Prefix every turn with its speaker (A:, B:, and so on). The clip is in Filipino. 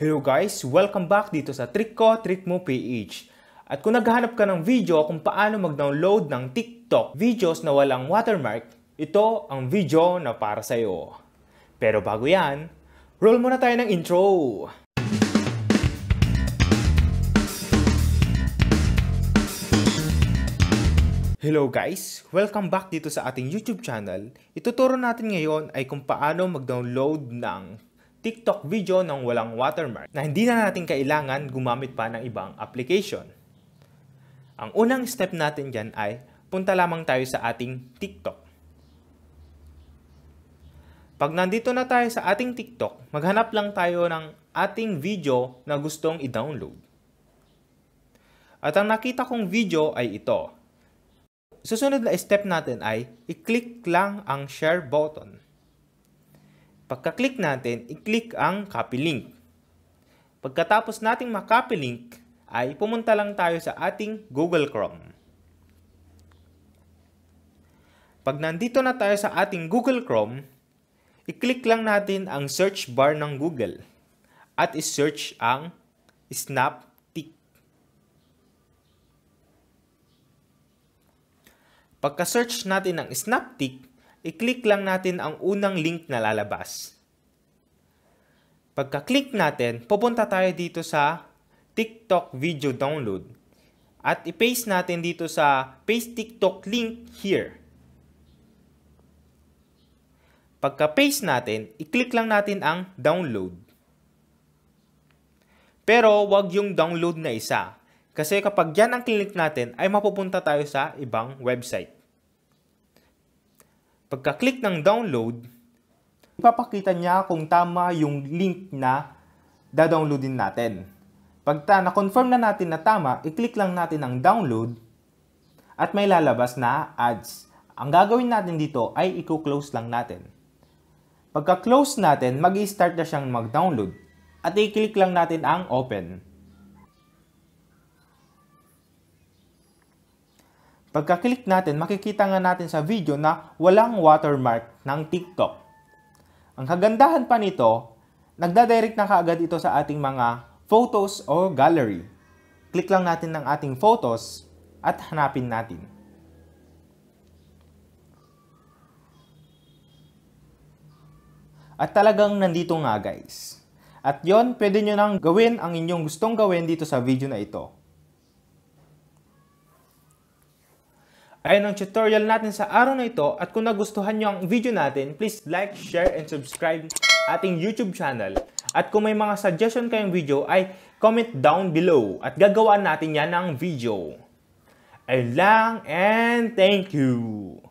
A: Hello guys! Welcome back dito sa Trick Ko, Trick Mo PH. At kung naghahanap ka ng video kung paano mag-download ng TikTok videos na walang watermark, ito ang video na para sa'yo. Pero bago yan, roll muna tayo ng intro! Hello guys! Welcome back dito sa ating YouTube channel. Ituturo natin ngayon ay kung paano mag-download ng TikTok video ng walang watermark na hindi na natin kailangan gumamit pa ng ibang application. Ang unang step natin dyan ay punta lamang tayo sa ating TikTok. Pag nandito na tayo sa ating TikTok, maghanap lang tayo ng ating video na gustong i-download. At ang nakita kong video ay ito. Susunod na step natin ay i-click lang ang share button. Pagka-click natin, i-click ang copy link. Pagkatapos nating makopy link, ay pumunta lang tayo sa ating Google Chrome. Pag nandito na tayo sa ating Google Chrome, i-click lang natin ang search bar ng Google at i-search ang Snaptic. Pagka-search natin ang Snaptic, i-click lang natin ang unang link na lalabas. Pagka-click natin, pupunta tayo dito sa TikTok video download at i-paste natin dito sa paste TikTok link here. Pagka-paste natin, i-click lang natin ang download. Pero wag yung download na isa. Kasi kapag yan ang click natin, ay mapupunta tayo sa ibang website. Pagka-click ng download, ipapakita niya kung tama yung link na da-downloadin natin. Pagka na-confirm na natin na tama, i-click lang natin ang download at may lalabas na ads. Ang gagawin natin dito ay i-close lang natin. Pagka-close natin, mag start na siyang mag-download at i-click lang natin ang open. Pagka-click natin, makikita nga natin sa video na walang watermark ng TikTok. Ang kagandahan pa nito, nagdadirect na kaagad ito sa ating mga photos o gallery. Click lang natin ng ating photos at hanapin natin. At talagang nandito nga guys. At yon pwede nyo nang gawin ang inyong gustong gawin dito sa video na ito. Ayan ang tutorial natin sa araw na ito at kung nagustuhan nyo ang video natin, please like, share, and subscribe ating YouTube channel. At kung may mga suggestion kayong video ay comment down below at gagawaan natin yan ng video. Ayun lang and thank you!